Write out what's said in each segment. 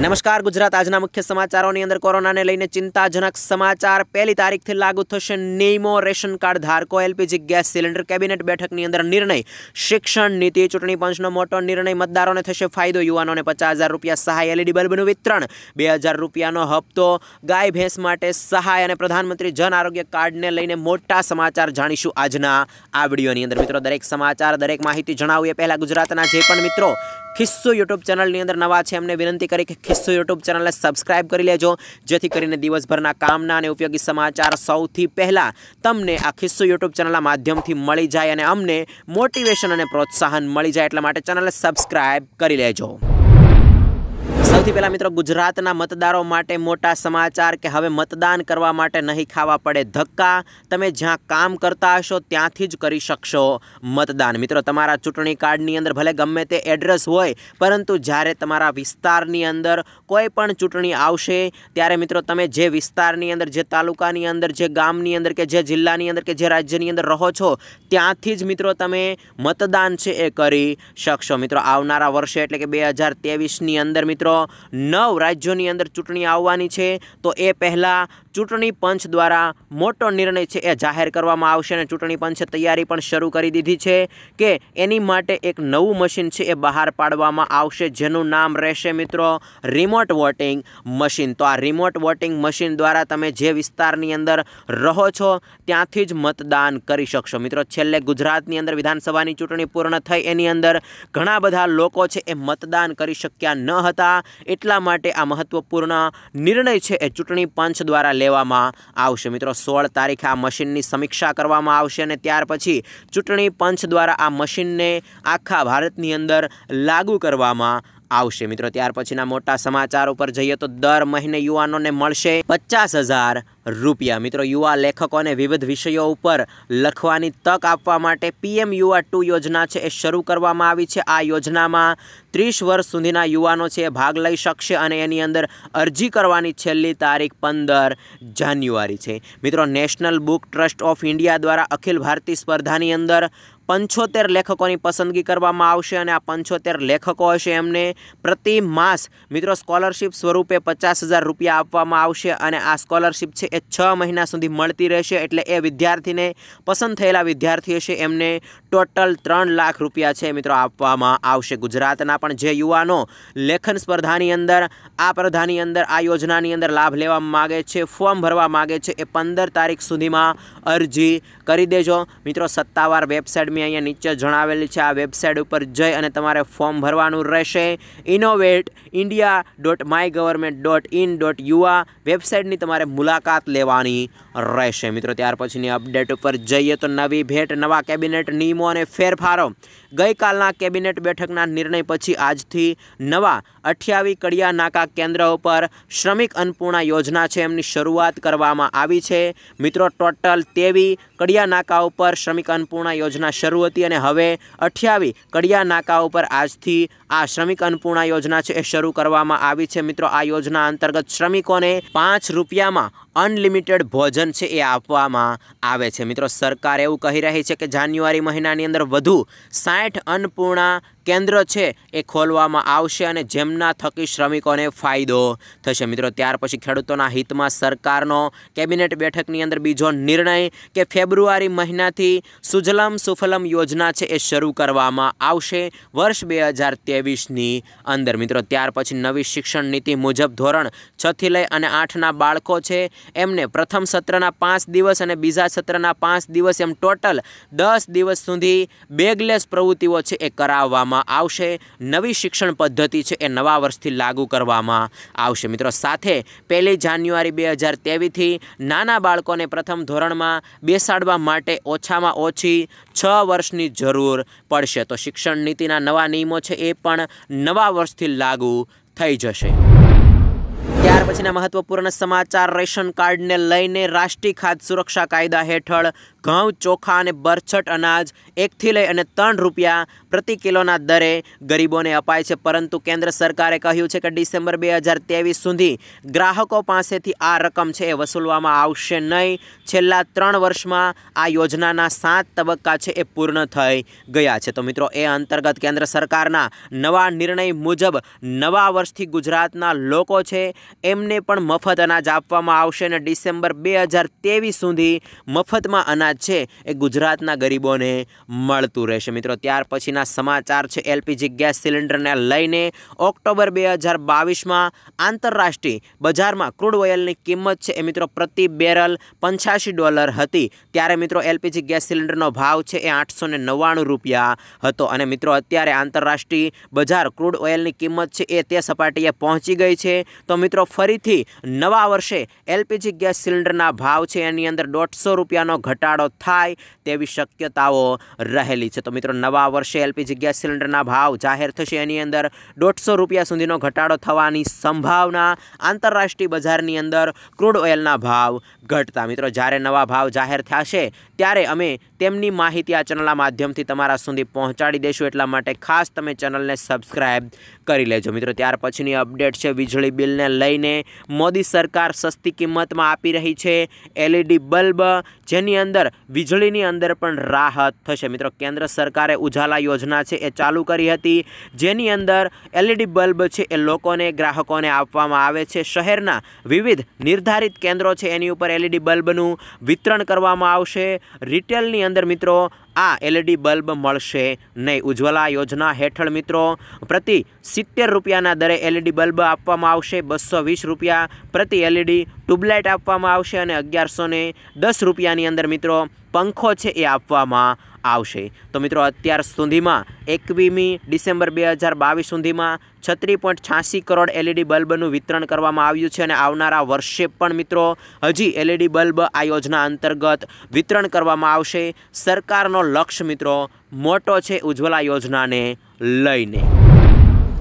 નમસ્કાર ગુજરાત આજના મુખ્ય સમાચારોની અંદર કોરોનાને લઈને ચિંતાજનક સમાચાર પહેલી તારીખથી લાગુ થશે નિયમો રેશન કાર્ડ ધારકો એલપીજી ગેસ સિલિન્ડર કેબિનેટ બેઠકની અંદર નિર્ણય શિક્ષણ નીતિ ચૂંટણી પંચનો મોટો નિર્ણય મતદારોને થશે ફાયદો યુવાનોને પચાસ રૂપિયા સહાય એલઈડી બલ્બનું વિતરણ બે હજાર રૂપિયાનો હપ્તો ગાય ભેંસ માટે સહાય અને પ્રધાનમંત્રી જન આરોગ્ય કાર્ડને લઈને મોટા સમાચાર જાણીશું આજના આ વિડીયોની અંદર મિત્રો દરેક સમાચાર દરેક માહિતી જણાવીએ પહેલાં ગુજરાતના જે પણ મિત્રો ખિસ્સો યુટ્યુબ ચેનલની અંદર નવા છે એમને વિનંતી કરી કે ખિસ્સો યુટ્યુબ ચેનલને સબસ્ક્રાઇબ કરી લેજો જેથી કરીને દિવસભરના કામના અને ઉપયોગી સમાચાર સૌથી પહેલાં તમને આ ખિસ્સો યુટ્યુબ ચેનલના માધ્યમથી મળી જાય અને અમને મોટિવેશન અને પ્રોત્સાહન મળી જાય એટલા માટે ચેનલને સબસ્ક્રાઈબ કરી લેજો સૌથી પહેલાં મિત્રો ગુજરાતના મતદારો માટે મોટા સમાચાર કે હવે મતદાન કરવા માટે નહીં ખાવા પડે ધક્કા તમે જ્યાં કામ કરતા હશો ત્યાંથી જ કરી શકશો મતદાન મિત્રો તમારા ચૂંટણી કાર્ડની અંદર ભલે ગમે તે એડ્રેસ હોય પરંતુ જ્યારે તમારા વિસ્તારની અંદર કોઈ પણ ચૂંટણી આવશે ત્યારે મિત્રો તમે જે વિસ્તારની અંદર જે તાલુકાની અંદર જે ગામની અંદર કે જે જિલ્લાની અંદર કે જે રાજ્યની અંદર રહો છો ત્યાંથી જ મિત્રો તમે મતદાન છે એ કરી શકશો મિત્રો આવનારા વર્ષે એટલે કે બે હજાર તેવીસની અંદર મિત્રો નવ રાજ્યોની અંદર ચૂંટણી આવવાની છે તો એ પહેલાં ચૂંટણી પંચ દ્વારા મોટો નિર્ણય છે એ જાહેર કરવામાં આવશે અને ચૂંટણી પંચે તૈયારી પણ શરૂ કરી દીધી છે કે એની માટે એક નવું મશીન છે એ બહાર પાડવામાં આવશે જેનું નામ રહેશે મિત્રો રિમોટ વોટિંગ મશીન તો આ રિમોટ વોટિંગ મશીન દ્વારા તમે જે વિસ્તારની અંદર રહો છો ત્યાંથી જ મતદાન કરી શકશો મિત્રો છેલ્લે ગુજરાતની અંદર વિધાનસભાની ચૂંટણી પૂર્ણ થઈ એની અંદર ઘણા બધા લોકો છે એ મતદાન કરી શક્યા ન હતા એટલા માટે આ મહત્વપૂર્ણ નિર્ણય છે એ ચૂંટણી પંચ દ્વારા લેવામાં આવશે મિત્રો સોળ તારીખે આ મશીનની સમીક્ષા કરવામાં આવશે અને ત્યાર પછી ચૂંટણી પંચ દ્વારા આ મશીનને આખા ભારતની અંદર લાગુ કરવામાં આવશે મિત્રો ત્યાર પછીના મોટા સમાચાર ઉપર જઈએ તો દર મહિને યુવાનોને મળશે પચાસ હજાર રૂપિયા મિત્રો યુવા લેખકોને વિવિધ વિષયો ઉપર લખવાની તક આપવા માટે પીએમ યુવા ટુ યોજના છે એ શરૂ કરવામાં આવી છે આ યોજનામાં ત્રીસ વર્ષ સુધીના યુવાનો છે એ ભાગ લઈ શકશે અને એની અંદર અરજી કરવાની છેલ્લી તારીખ પંદર જાન્યુઆરી છે મિત્રો National Book Trust of India દ્વારા અખિલ ભારતીય સ્પર્ધાની અંદર પંચોતેર લેખકોની પસંદગી કરવામાં આવશે અને આ પંચોતેર લેખકો હશે એમને પ્રતિ માસ મિત્રો સ્કોલરશિપ સ્વરૂપે પચાસ હજાર રૂપિયા આપવામાં આવશે અને આ સ્કોલરશિપ છે એ છ મહિના સુધી મળતી રહેશે એટલે એ વિદ્યાર્થીને પસંદ થયેલા વિદ્યાર્થી છે એમને ટોટલ ત્રણ લાખ રૂપિયા છે મિત્રો આપવામાં આવશે ગુજરાતના પણ જે યુવાનો લેખન સ્પર્ધાની અંદર આ સ્પર્ધાની અંદર આ યોજનાની અંદર લાભ લેવા માગે છે ફોર્મ ભરવા માગે છે એ પંદર તારીખ સુધીમાં અરજી કરી દેજો મિત્રો સત્તાવાર વેબસાઇટ તમે અહીંયા નીચે જણાવેલી છે આ વેબસાઇટ ઉપર જઈ અને તમારે ફોર્મ ભરવાનું રહેશે innovate India dot my government dot in dot યુઆ વેબસાઇટની તમારે મુલાકાત લેવાની રહેશે મિત્રો ત્યાર પછીની અપડેટ ઉપર જઈએ તો નવી ભેટ નવા કેબિનેટ નિયમો અને ફેરફારો ગઈકાલના કેબિનેટ બેઠકના નિર્ણય પછી આજથી નવા અઠ્યાવી કડિયા નાકા કેન્દ્ર ઉપર શ્રમિક અન્નપૂર્ણા યોજના છે એમની શરૂઆત કરવામાં આવી છે મિત્રો ટોટલ તેવી કડિયા નાકા ઉપર શ્રમિક અન્નપૂર્ણા યોજના શરૂ હતી અને હવે અઠ્યાવી કડિયા નાકા ઉપર આજથી આ શ્રમિક અન્નપૂર્ણા યોજના છે એ શરૂ કરવામાં આવી છે મિત્રો આ યોજના અંતર્ગત શ્રમિકોને પાંચ રૂપિયામાં અનલિમિટેડ ભોજન છે એ આપવામાં આવે છે મિત્રો સરકાર એવું કહી રહી છે કે જાન્યુઆરી મહિનાની અંદર વધુ સાઠ અન્નપૂર્ણા કેન્દ્ર છે એ ખોલવામાં આવશે અને જેમના થકી શ્રમિકોને ફાયદો થશે મિત્રો ત્યાર પછી ખેડૂતોના હિતમાં સરકારનો કેબિનેટ બેઠકની અંદર બીજો નિર્ણય કે ફેબ્રુઆરી મહિનાથી સુજલમ સુફલમ યોજના છે એ શરૂ કરવામાં આવશે વર્ષ બે હજાર ત્રેવીસની અંદર મિત્રો ત્યાર પછી નવી શિક્ષણ નીતિ મુજબ ધોરણ છથી લઈ અને આઠના બાળકો છે એમને પ્રથમ સત્રના પાંચ દિવસ અને બીજા સત્રના પાંચ દિવસ એમ ટોટલ દસ દિવસ સુધી બેગલેસ પ્રવૃત્તિઓ છે એ કરાવવામાં આવશે નવી શિક્ષણ પદ્ધતિ છે એ નવા વર્ષથી લાગુ કરવામાં આવશે મિત્રો સાથે પહેલી જાન્યુઆરી બે હજાર તેવીસથી નાના બાળકોને પ્રથમ ધોરણમાં બેસાડવા માટે ઓછામાં ઓછી છ વર્ષની જરૂર પડશે તો શિક્ષણ નીતિના નવા નિયમો છે એ પણ નવા વર્ષથી લાગુ થઈ જશે ત્યાર પછીના મહત્વપૂર્ણ સમાચાર રેશન કાર્ડને લઈને રાષ્ટ્રીય ખાદ્ય સુરક્ષા કાયદા હેઠળ ઘઉં ચોખા અને બરછટ અનાજ એકથી લઈ અને ત્રણ રૂપિયા પ્રતિ કિલોના દરે ગરીબોને અપાય છે પરંતુ કેન્દ્ર સરકારે કહ્યું છે કે ડિસેમ્બર બે હજાર ત્રેવીસ સુધી ગ્રાહકો પાસેથી આ રકમ છે એ વસૂલવામાં આવશે નહીં છેલ્લા ત્રણ વર્ષમાં આ યોજનાના સાત તબક્કા છે એ પૂર્ણ થઈ ગયા છે તો મિત્રો એ અંતર્ગત કેન્દ્ર સરકારના નવા નિર્ણય મુજબ નવા વર્ષથી ગુજરાતના લોકો છે એમને પણ મફત અનાજ આપવામાં આવશે અને ડિસેમ્બર બે હજાર ત્રેવીસ સુધી મફતમાં અનાજ છે એ ગુજરાતના ગરીબોને મળતું રહેશે મિત્રો ત્યાર પછીના સમાચાર છે એલપીજી ગેસ સિલિન્ડરને લઈને ઓક્ટોબર બે હજાર બાવીસમાં આંતરરાષ્ટ્રીય બજારમાં ક્રૂડ ઓઇલની કિંમત છે એ મિત્રો પ્રતિ બેરલ પંચ્યાસી ડોલર હતી ત્યારે મિત્રો એલપીજી ગેસ સિલિન્ડરનો ભાવ છે એ આઠસો નવ્વાણું રૂપિયા હતો અને મિત્રો અત્યારે આંતરરાષ્ટ્રીય બજાર ક્રૂડ ઓઇલની કિંમત છે એ તે સપાટીએ પહોંચી ગઈ છે તો મિત્રો ફરીથી નવા વર્ષે એલપીજી ગેસ સિલિન્ડરના ભાવ છે એની અંદર દોઢસો રૂપિયાનો ઘટાડો થાય તેવી શક્યતાઓ રહેલી છે તો મિત્રો નવા વર્ષે એલપીજી ગેસ સિલિન્ડરના ભાવ જાહેર થશે એની અંદર દોઢસો રૂપિયા સુધીનો ઘટાડો થવાની સંભાવના આંતરરાષ્ટ્રીય બજારની અંદર ક્રૂડ ઓઇલના ભાવ ઘટતા મિત્રો જ્યારે નવા ભાવ જાહેર થશે ત્યારે અમે તેમની માહિતી આ ચેનલના માધ્યમથી તમારા સુધી પહોંચાડી દઈશું એટલા માટે ખાસ તમે ચેનલને સબસ્ક્રાઈબ કરી લેજો મિત્રો ત્યાર પછીની અપડેટ છે વીજળી બિલને લઈ લઈને મોદી સરકાર સસ્તી કિંમતમાં આપી રહી છે એલઈડી બલ્બ જેની અંદર વીજળીની અંદર પણ રાહત થશે મિત્રો કેન્દ્ર સરકારે ઉજાલા યોજના છે એ ચાલુ કરી હતી જેની અંદર એલઈડી બલ્બ છે એ લોકોને ગ્રાહકોને આપવામાં આવે છે શહેરના વિવિધ નિર્ધારિત કેન્દ્રો છે એની ઉપર એલઈડી બલ્બનું વિતરણ કરવામાં આવશે રિટેલની અંદર મિત્રો આ એલઈડી બલ્બ મળશે નહીં ઉજ્જવલા યોજના હેઠળ મિત્રો પ્રતિ સિત્તેર રૂપિયાના દરે એલઈડી બલ્બ આપવામાં આવશે બસો વીસ રૂપિયા પ્રતિ એલઈડી ટ્યુબલાઇટ આપવામાં આવશે અને અગિયારસો ને દસ રૂપિયાની અંદર મિત્રો પંખો છે એ આપવામાં આવશે તો મિત્રો અત્યાર સુધીમાં એકવીમી ડિસેમ્બર બે હજાર બાવીસ સુધીમાં છત્રી પોઈન્ટ છ્યાસી કરોડ એલઈડી બલ્બનું વિતરણ કરવામાં આવ્યું છે અને આવનારા વર્ષે પણ મિત્રો હજી એલઈડી બલ્બ આ યોજના અંતર્ગત વિતરણ કરવામાં આવશે સરકારનો લક્ષ્ય મિત્રો મોટો છે ઉજ્જવલા યોજનાને લઈને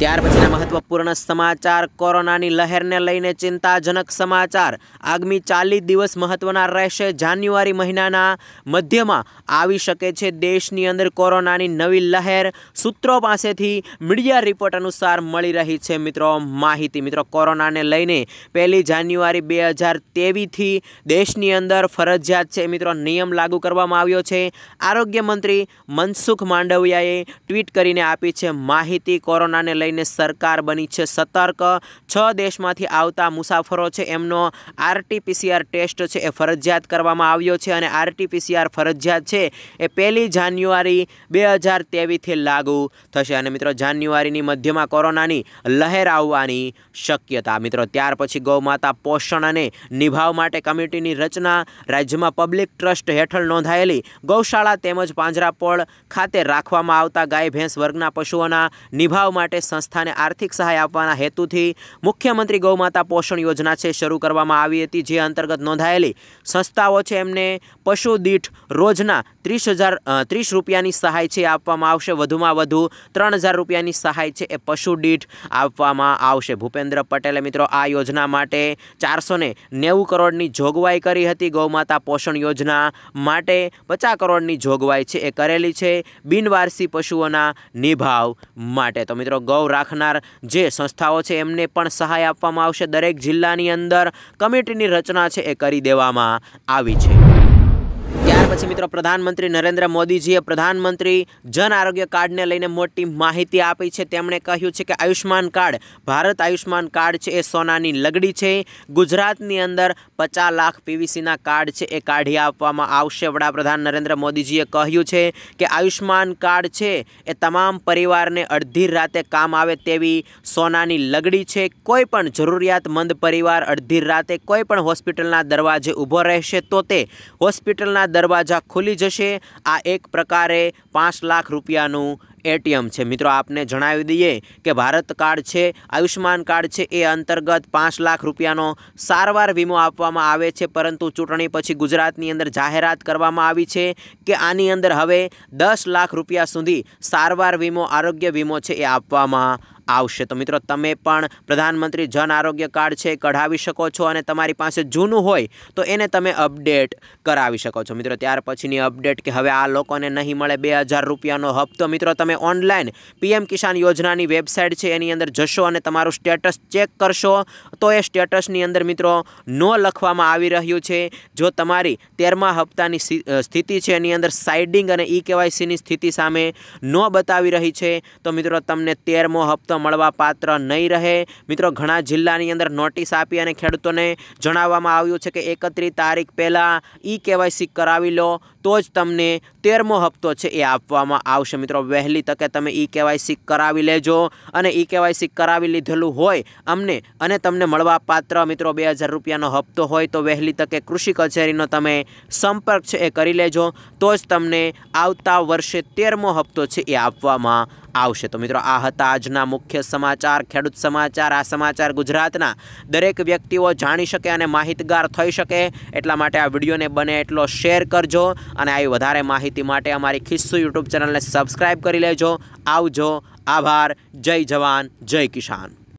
ત્યાર પછીના મહત્વપૂર્ણ સમાચાર કોરોનાની લહેરને લઈને ચિંતાજનક સમાચાર આગામી ચાલીસ દિવસ મહત્વના રહેશે જાન્યુઆરી મહિનાના મધ્યમાં આવી શકે છે દેશની અંદર કોરોનાની નવી લહેર સૂત્રો પાસેથી મીડિયા રિપોર્ટ અનુસાર મળી રહી છે મિત્રો માહિતી મિત્રો કોરોનાને લઈને પહેલી જાન્યુઆરી બે હજાર તેવીસથી દેશની અંદર ફરજિયાત છે મિત્રો નિયમ લાગુ કરવામાં આવ્યો છે આરોગ્ય મંત્રી મનસુખ માંડવિયાએ ટ્વીટ કરીને આપી છે માહિતી કોરોનાને લઈને લઈને સરકાર બની છે સતર્ક છ દેશમાંથી આવતા મુસાફરો છે એમનો આરટીપીસીઆર ટેસ્ટ છે એ ફરજિયાત કરવામાં આવ્યો છે અને આરટીપીસીઆર ફરજિયાત છે એ પહેલી જાન્યુઆરી બે હજાર તેવીસથી લાગુ થશે અને મિત્રો જાન્યુઆરીની મધ્યમાં કોરોનાની લહેર આવવાની શક્યતા મિત્રો ત્યાર પછી ગૌમાતા પોષણ અને નિભાવ માટે કમિટીની રચના રાજ્યમાં પબ્લિક ટ્રસ્ટ હેઠળ નોંધાયેલી ગૌશાળા તેમજ પાંજરાપોળ ખાતે રાખવામાં આવતા ગાય ભેંસ વર્ગના પશુઓના નિભાવ માટે સંસ્થાને આર્થિક સહાય આપવાના હેતુથી મુખ્યમંત્રી ગૌમાતા પોષણ યોજના છે શરૂ કરવામાં આવી હતી જે અંતર્ગત નોંધાયેલી સંસ્થાઓ છે એમને પશુ દીઠ રોજના ત્રીસ હજાર ત્રીસ રૂપિયાની સહાય છે આપવામાં આવશે વધુમાં વધુ ત્રણ હજાર રૂપિયાની સહાય છે એ પશુ દીઠ આપવામાં આવશે ભૂપેન્દ્ર પટેલે મિત્રો આ યોજના માટે ચારસો નેવું કરોડની જોગવાઈ કરી હતી ગૌમાતા પોષણ યોજના માટે પચાસ કરોડની જોગવાઈ છે એ કરેલી છે બિનવારસી પશુઓના નિભાવ માટે તો મિત્રો ગૌ અભાવ રાખનાર જે સંસ્થાઓ છે એમને પણ સહાય આપવામાં આવશે દરેક જિલ્લાની અંદર કમિટીની રચના છે એ કરી દેવામાં આવી છે પછી મિત્રો પ્રધાનમંત્રી નરેન્દ્ર મોદીજીએ પ્રધાનમંત્રી જન આરોગ્ય કાર્ડને લઈને મોટી માહિતી આપી છે તેમણે કહ્યું છે કે આયુષ્માન કાર્ડ ભારત આયુષ્માન કાર્ડ છે એ સોનાની લગડી છે ગુજરાતની અંદર પચાસ લાખ પીવીસીના કાર્ડ છે એ કાઢી આપવામાં આવશે વડાપ્રધાન નરેન્દ્ર મોદીજીએ કહ્યું છે કે આયુષ્માન કાર્ડ છે એ તમામ પરિવારને અડધી રાતે કામ આવે તેવી સોનાની લગડી છે કોઈ પણ જરૂરિયાતમંદ પરિવાર અડધી રાતે કોઈ પણ હોસ્પિટલના દરવાજે ઊભો રહેશે તો તે હોસ્પિટલના દરવાજે દરવાજા ખુલી જશે આ એક પ્રકારે પાંચ લાખ રૂપિયાનું એટીએમ છે મિત્રો આપને જણાવી દઈએ કે ભારત કાર્ડ છે આયુષ્યમાન કાર્ડ છે એ અંતર્ગત પાંચ લાખ રૂપિયાનો સારવાર વીમો આપવામાં આવે છે પરંતુ ચૂંટણી પછી ગુજરાતની અંદર જાહેરાત કરવામાં આવી છે કે આની અંદર હવે દસ લાખ રૂપિયા સુધી સારવાર વીમો આરોગ્ય વીમો છે એ આપવામાં આવશે તો મિત્રો તમે પણ પ્રધાનમંત્રી જન આરોગ્ય કાર્ડ છે કઢાવી શકો છો અને તમારી પાસે જૂનું હોય તો એને તમે અપડેટ કરાવી શકો છો મિત્રો ત્યાર પછીની અપડેટ કે હવે આ લોકોને નહીં મળે બે રૂપિયાનો હપ્તો મિત્રો તમે તમે ઓનલાઈન પીએમ કિસાન યોજનાની વેબસાઇટ છે એની અંદર જશો અને તમારું સ્ટેટસ ચેક કરશો તો એ સ્ટેટસની અંદર મિત્રો નો લખવામાં આવી રહ્યું છે જો તમારી તેરમા હપ્તાની સ્થિતિ છે એની અંદર સાઇડિંગ અને ઈ e કેવાયસીની સ્થિતિ સામે નો બતાવી રહી છે તો મિત્રો તમને તેરમો હપ્તો મળવા પાત્ર નહીં રહે મિત્રો ઘણા જિલ્લાની અંદર નોટિસ આપી અને ખેડૂતોને જણાવવામાં આવ્યું છે કે એકત્રીસ તારીખ પહેલાં ઈ e કેવાયસી કરાવી લો તો જ તમને તેરમો હપ્તો છે એ આપવામાં આવશે મિત્રો વહેલી તકે તમે ઈ કેવાયસી કરાવી લેજો અને ઈ કેવાયસી કરાવી લીધેલું હોય અમને અને તમને મળવાપાત્ર મિત્રો બે હજાર રૂપિયાનો હપ્તો હોય તો વહેલી તકે કૃષિ કચેરીનો તમે સંપર્ક છે એ કરી લેજો તો જ તમને આવતા વર્ષે તેરમો હપ્તો છે એ આપવામાં આવશે તો મિત્રો આ હતા આજના મુખ્ય સમાચાર ખેડૂત સમાચાર આ સમાચાર ગુજરાતના દરેક વ્યક્તિઓ જાણી શકે અને માહિતગાર થઈ શકે એટલા માટે આ વિડીયોને બને એટલો શેર કરજો અને આવી વધારે માહિતી માટે અમારી ખિસ્સુ યુટ્યુબ ચેનલને સબસ્ક્રાઈબ કરી લેજો આવજો આભાર જય જવાન જય કિસાન